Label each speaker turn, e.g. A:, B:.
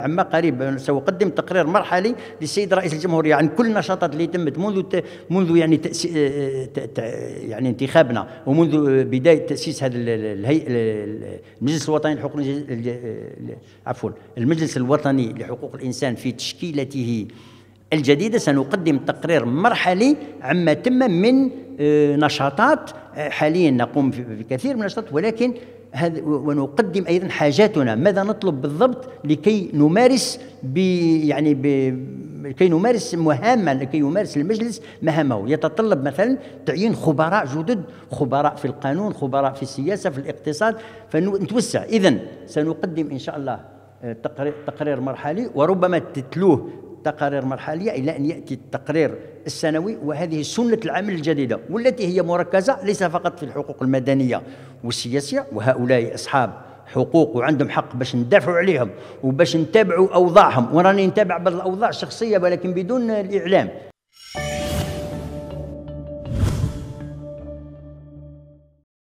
A: عما قريب سأقدم تقرير مرحلي للسيد رئيس الجمهورية عن كل النشاطات اللي تمت منذ ت... منذ يعني تأس... آه، ت... يعني انتخابنا ومنذ بداية تأسيس هذا الهي... المجلس الوطني لحقوق عفوا المجلس الوطني لحقوق الإنسان في تشكيلته الجديدة سنقدم تقرير مرحلي عما تم من آه، نشاطات حاليا نقوم بكثير من النشاطات ولكن هذا ونقدم ايضا حاجاتنا ماذا نطلب بالضبط لكي نمارس ب يعني ب لكي نمارس مهاما لكي يمارس المجلس مهامه يتطلب مثلا تعيين خبراء جدد خبراء في القانون خبراء في السياسة في الاقتصاد فنتوسع إذا سنقدم إن شاء الله آه، تقرير مرحلي وربما تتلوه التقارير مرحلية إلى أن يأتي التقرير السنوي وهذه سنة العمل الجديدة والتي هي مركزة ليس فقط في الحقوق المدنية والسياسية وهؤلاء أصحاب حقوق وعندهم حق باش ندافعوا عليهم وباش نتابعوا أوضاعهم وراني نتابع بعض الأوضاع الشخصية ولكن بدون الإعلام